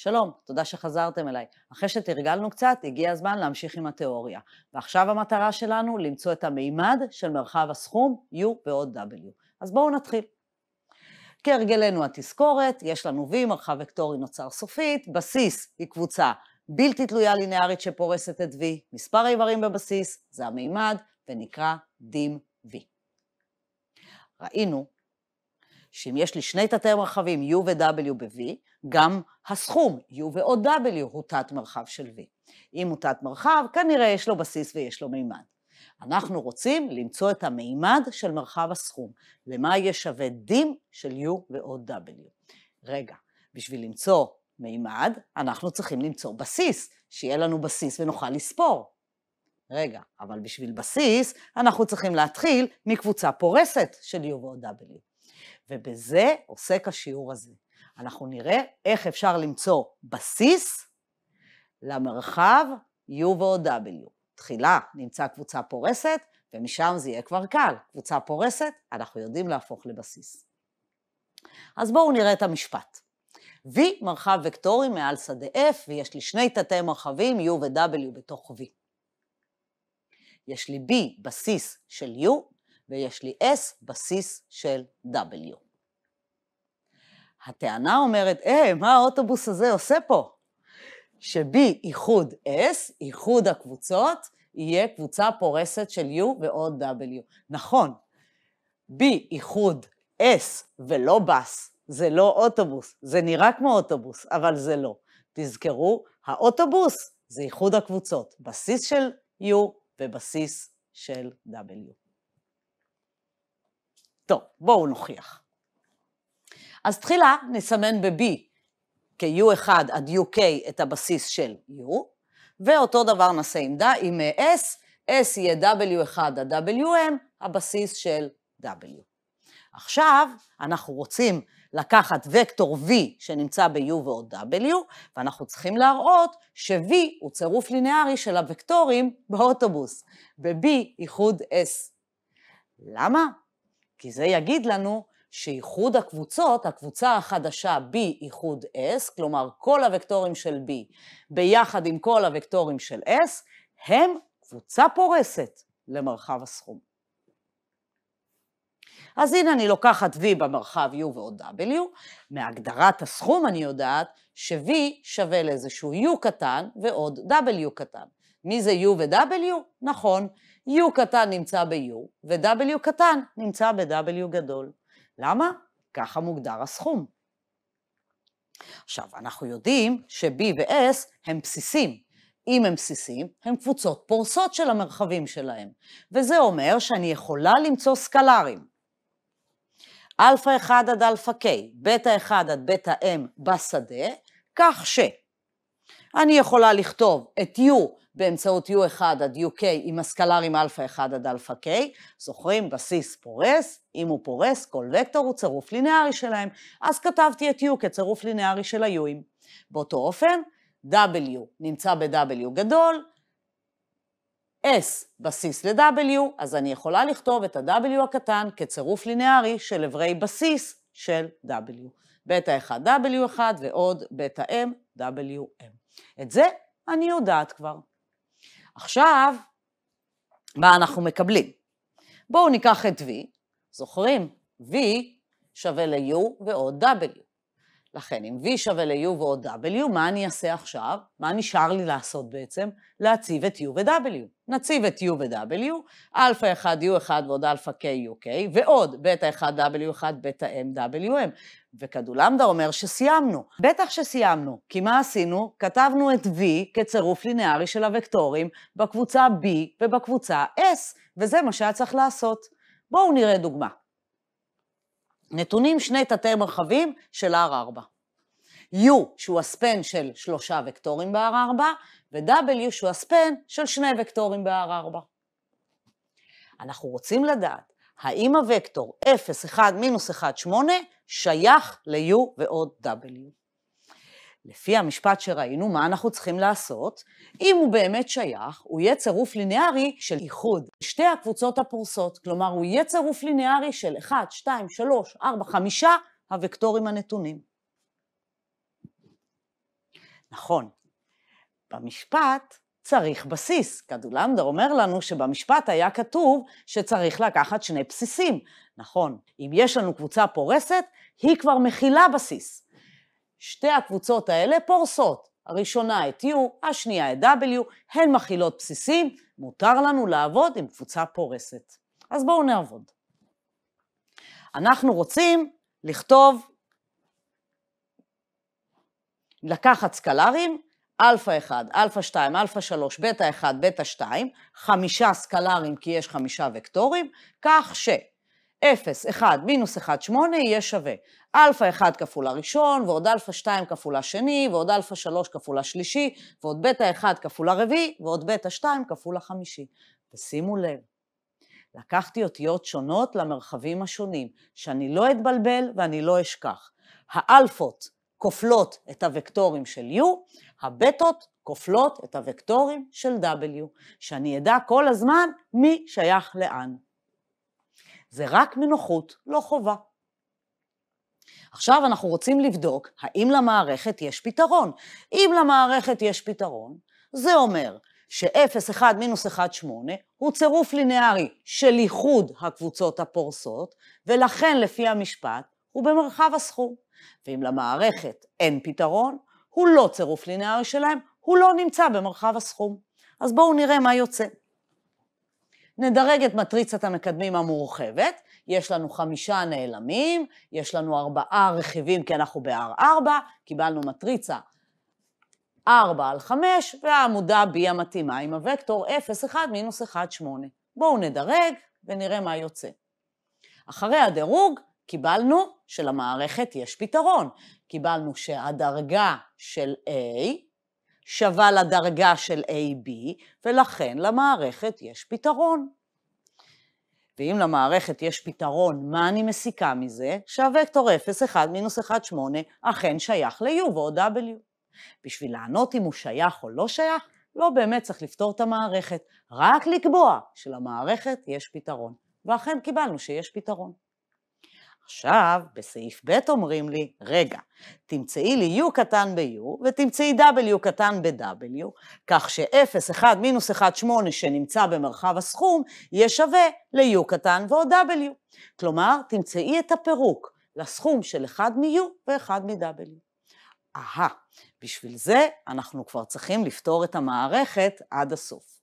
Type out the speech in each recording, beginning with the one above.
שלום, תודה שחזרתם אליי. אחרי שתרגלנו קצת, הגיע הזמן להמשיך עם התיאוריה. ועכשיו המטרה שלנו למצוא את המימד של מרחב הסכום U ועוד W. אז בואו נתחיל. כהרגלנו התזכורת, יש לנו V, מרחב וקטורי נוצר סופית, בסיס היא קבוצה בלתי תלויה לינארית שפורסת את V, מספר האיברים בבסיס זה המימד ונקרא דים V. ראינו שאם יש לי שני תתי מרחבים, U ו-W ב-V, גם הסכום U ועוד W הוא תת מרחב של V. אם הוא תת מרחב, כנראה יש לו בסיס ויש לו מימד. אנחנו רוצים למצוא את המימד של מרחב הסכום, למה יהיה שווה D של U ועוד W. רגע, בשביל למצוא מימד, אנחנו צריכים למצוא בסיס, שיהיה לנו בסיס ונוכל לספור. רגע, אבל בשביל בסיס, אנחנו צריכים להתחיל מקבוצה פורסת של U ועוד W. ובזה עוסק השיעור הזה. אנחנו נראה איך אפשר למצוא בסיס למרחב U ועוד W. תחילה נמצא קבוצה פורסת, ומשם זה יהיה כבר קל. קבוצה פורסת, אנחנו יודעים להפוך לבסיס. אז בואו נראה את המשפט. V מרחב וקטורי מעל שדה F, ויש לי שני תתי מרחבים, U ו-W בתוך V. יש לי B בסיס של U, ויש לי S בסיס של W. הטענה אומרת, היי, אה, hey, מה האוטובוס הזה עושה פה? ש-B איחוד S, איחוד הקבוצות, יהיה קבוצה פורסת של U ועוד W. נכון, B איחוד S ולא בס, זה לא אוטובוס, זה נראה כמו אוטובוס, אבל זה לא. תזכרו, האוטובוס זה איחוד הקבוצות, בסיס של U ובסיס של W. טוב, בואו נוכיח. אז תחילה נסמן ב-B כ-U1 עד UK את הבסיס של U, ואותו דבר נעשה עם, עם S, S יהיה W1 עד WM, הבסיס של W. עכשיו, אנחנו רוצים לקחת וקטור V שנמצא ב-U ועוד W, ואנחנו צריכים להראות ש-V הוא צירוף לינארי של הוקטורים באוטובוס, ב-B איחוד S. למה? כי זה יגיד לנו שאיחוד הקבוצות, הקבוצה החדשה B איחוד S, כלומר כל הוקטורים של B ביחד עם כל הוקטורים של S, הם קבוצה פורסת למרחב הסכום. אז הנה אני לוקחת V במרחב U ועוד W, מהגדרת הסכום אני יודעת ש-V שווה לאיזשהו U קטן ועוד W קטן. מי זה U ו-W? נכון, U קטן נמצא ב-U, ו-W קטן נמצא ב-W גדול. למה? ככה מוגדר הסכום. עכשיו, אנחנו יודעים ש-B ו-S הם בסיסים. אם הם בסיסים, הם קבוצות פורסות של המרחבים שלהם, וזה אומר שאני יכולה למצוא סקלרים. Alpha 1 עד Alpha K, Beta 1 עד Beta M בשדה, כך ש... אני יכולה לכתוב את U באמצעות U1 עד UK עם הסקלרים Alpha 1 עד Alpha K. זוכרים? בסיס פורס, אם הוא פורס, כל וקטור הוא צירוף לינארי שלהם. אז כתבתי את U כצירוף לינארי של ה-Uים. באותו אופן, W נמצא ב-W גדול, S בסיס ל-W, אז אני יכולה לכתוב את ה-W הקטן כצירוף לינארי של אברי בסיס של W. בטא 1 W1 ועוד בטא M WM. את זה אני יודעת כבר. עכשיו, מה אנחנו מקבלים? בואו ניקח את V, זוכרים? V שווה ל-U ועוד W. לכן, אם V שווה ל-U ועוד W, מה אני אעשה עכשיו? מה נשאר לי לעשות בעצם? להציב את U ו-W. נציב את U ו-W, Alpha 1 U1 ועוד Alpha K U K, ועוד בטא 1 W1 בטא M W M. וכדולמדה אומר שסיימנו. בטח שסיימנו, כי מה עשינו? כתבנו את V כצירוף לינארי של הוקטורים בקבוצה B ובקבוצה S, וזה מה שהיה צריך לעשות. בואו נראה דוגמה. נתונים שני תתי מרחבים של R4. U שהוא הספן של שלושה וקטורים ב-R4, ו-W שהוא הספן של שני וקטורים ב-R4. אנחנו רוצים לדעת האם הוקטור 0, 1, מינוס 1, 8 שייך ל-U ועוד W. לפי המשפט שראינו, מה אנחנו צריכים לעשות? אם הוא באמת שייך, הוא יהיה צירוף לינארי של איחוד שתי הקבוצות הפורסות. כלומר, הוא יהיה צירוף לינארי של 1, 2, 3, 4, 5 הוקטורים הנתונים. נכון, במשפט צריך בסיס. קדולנדר אומר לנו שבמשפט היה כתוב שצריך לקחת שני בסיסים. נכון, אם יש לנו קבוצה פורסת, היא כבר מכילה בסיס. שתי הקבוצות האלה פורסות. הראשונה את U, השנייה את W, הן מכילות בסיסים, מותר לנו לעבוד עם קבוצה פורסת. אז בואו נעבוד. אנחנו רוצים לכתוב, לקחת סקלרים, Alpha 1, Alpha 2, Alpha 3, Beta 1, Beta 2, חמישה סקלרים כי יש חמישה וקטורים, כך ש... 0, 1, מינוס 1, 8 יהיה שווה. אלפא 1 כפול הראשון, ועוד אלפא 2 כפול השני, ועוד אלפא 3 כפול השלישי, ועוד בטא 1 כפול הרביעי, ועוד בטא 2 כפול החמישי. ושימו לב, לקחתי אותיות שונות למרחבים השונים, שאני לא אתבלבל ואני לא אשכח. האלפות כופלות את הוקטורים של U, הבטות כופלות את הוקטורים של W, שאני אדע כל הזמן מי שייך לאן. זה רק מנוחות, לא חובה. עכשיו אנחנו רוצים לבדוק האם למערכת יש פתרון. אם למערכת יש פתרון, זה אומר ש-0, 1, מינוס 1, 8 הוא צירוף לינארי של איחוד הקבוצות הפורסות, ולכן לפי המשפט הוא במרחב הסכום. ואם למערכת אין פתרון, הוא לא צירוף לינארי שלהם, הוא לא נמצא במרחב הסכום. אז בואו נראה מה יוצא. נדרג את מטריצת המקדמים המורחבת, יש לנו חמישה נעלמים, יש לנו ארבעה רכיבים כי אנחנו ב-R4, קיבלנו מטריצה 4 על 5, והעמודה B המתאימה עם הוקטור 0, 1, מינוס 1, 8. בואו נדרג ונראה מה יוצא. אחרי הדירוג קיבלנו שלמערכת יש פתרון. קיבלנו שהדרגה של A שווה לדרגה של AB, ולכן למערכת יש פתרון. ואם למערכת יש פתרון, מה אני מסיקה מזה? שהווקטור 0, 1, מינוס 1, 8, אכן שייך ל-U ועוד W. בשביל לענות אם הוא שייך או לא שייך, לא באמת צריך לפתור את המערכת, רק לקבוע שלמערכת יש פתרון. ואכן קיבלנו שיש פתרון. עכשיו, בסעיף ב' אומרים לי, רגע, תמצאי לי u קטן ב-u ותמצאי w קטן ב-w, כך ש-0, 1, מינוס 1, 8 שנמצא במרחב הסכום, יהיה שווה ל-u קטן ועוד w. כלומר, תמצאי את הפירוק לסכום של 1 מ-u ו-1 מ-w. אהה, בשביל זה אנחנו כבר צריכים לפתור את המערכת עד הסוף.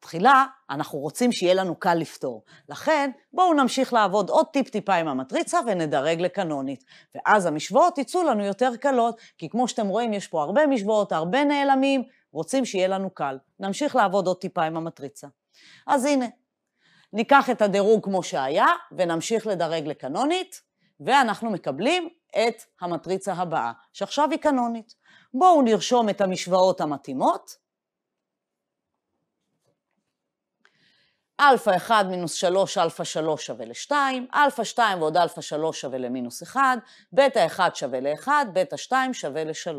תחילה, אנחנו רוצים שיהיה לנו קל לפתור. לכן, בואו נמשיך לעבוד עוד טיפ-טיפה עם המטריצה ונדרג לקנונית. ואז המשוואות יצאו לנו יותר קלות, כי כמו שאתם רואים, יש פה הרבה משוואות, הרבה נעלמים, רוצים שיהיה לנו קל. נמשיך לעבוד עוד טיפה עם המטריצה. אז הנה, ניקח את הדירוג כמו שהיה, ונמשיך לדרג לקנונית, ואנחנו מקבלים את המטריצה הבאה, שעכשיו היא קנונית. בואו נרשום את המשוואות המתאימות, אלפא 1 מינוס 3, אלפא 3 שווה ל-2, אלפא 2 ועוד אלפא 3 שווה למינוס 1, בטא 1 שווה ל-1, בטא 2 שווה ל-3.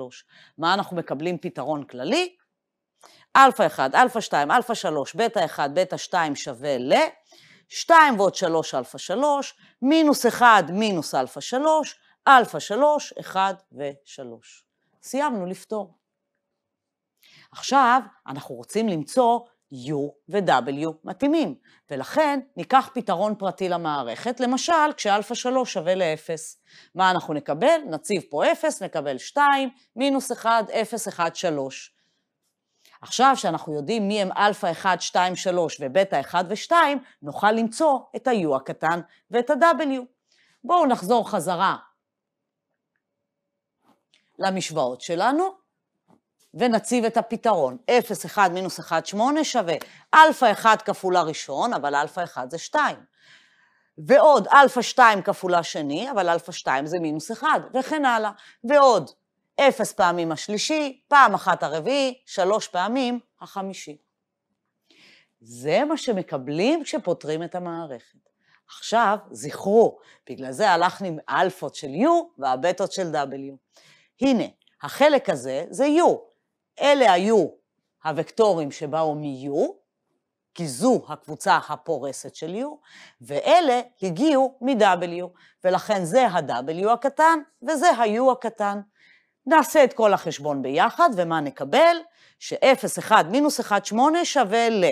מה אנחנו מקבלים פתרון כללי? אלפא 1, אלפא 2, אלפא 3, בטא 1, בטא 2 שווה ל... 2 ועוד 3 אלפא 3, מינוס 1 מינוס אלפא 3, אלפא 3, 1 ו-3. סיימנו לפתור. עכשיו, אנחנו רוצים למצוא U ו-W מתאימים, ולכן ניקח פתרון פרטי למערכת, למשל כשאלפא 3 שווה ל-0. מה אנחנו נקבל? נציב פה 0, נקבל 2, מינוס 1, 0, 1, 3. עכשיו שאנחנו יודעים מי הם אלפא 1, 2, 3 ובטא 1 ו-2, נוכל למצוא את ה-U הקטן ואת ה-W. בואו נחזור חזרה למשוואות שלנו, ונציב את הפתרון. 0, 1 מינוס 1, 8 שווה אלפא 1 כפול הראשון, אבל אלפא 1 זה 2. ועוד אלפא 2 כפול השני, אבל אלפא 2 זה מינוס 1, וכן הלאה. ועוד 0 פעמים השלישי, פעם אחת הרביעי, 3 פעמים החמישי. זה מה שמקבלים כשפותרים את המערכת. עכשיו, זכרו, בגלל זה הלכנו עם אלפות של U והבטות של W. הנה, החלק הזה זה U, אלה היו הוקטורים שבאו מ-U, כי זו הקבוצה הפורסת של U, ואלה הגיעו מ-W, ולכן זה ה-W הקטן וזה ה-U הקטן. נעשה את כל החשבון ביחד, ומה נקבל? ש-0, 1, מינוס 1, 8 שווה ל...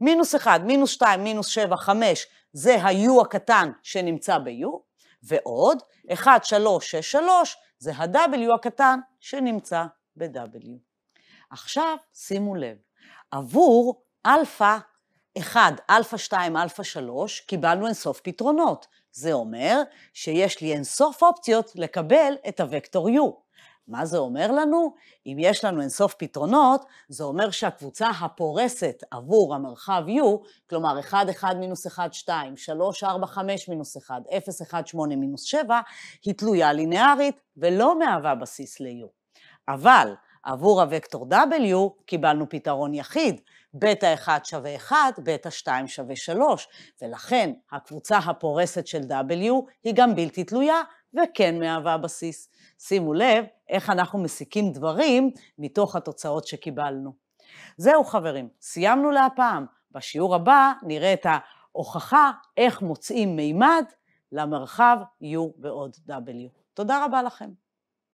מינוס 1, מינוס 2, מינוס 7, 5, זה ה-U הקטן שנמצא ב-U, ועוד 1, 3, 6, 3, זה ה-W הקטן שנמצא ב-W. עכשיו, שימו לב, עבור אלפא 1, אלפא 2, אלפא 3, קיבלנו אינסוף פתרונות. זה אומר שיש לי אינסוף אופציות לקבל את הוקטור U. מה זה אומר לנו? אם יש לנו אינסוף פתרונות, זה אומר שהקבוצה הפורסת עבור המרחב U, כלומר 1, 1 מינוס 1, 2, 3, 4, 5 מינוס 1, 0, 1, 8 מינוס 7, היא תלויה לינארית ולא מהווה בסיס ל-U. אבל עבור הוקטור W קיבלנו פתרון יחיד, בטא 1 שווה 1, בטא 2 שווה 3, ולכן הקבוצה הפורסת של W היא גם בלתי תלויה וכן מהווה בסיס. שימו לב איך אנחנו מסיקים דברים מתוך התוצאות שקיבלנו. זהו חברים, סיימנו להפעם. בשיעור הבא נראה את ההוכחה איך מוצאים מימד למרחב U ועוד W. תודה רבה לכם.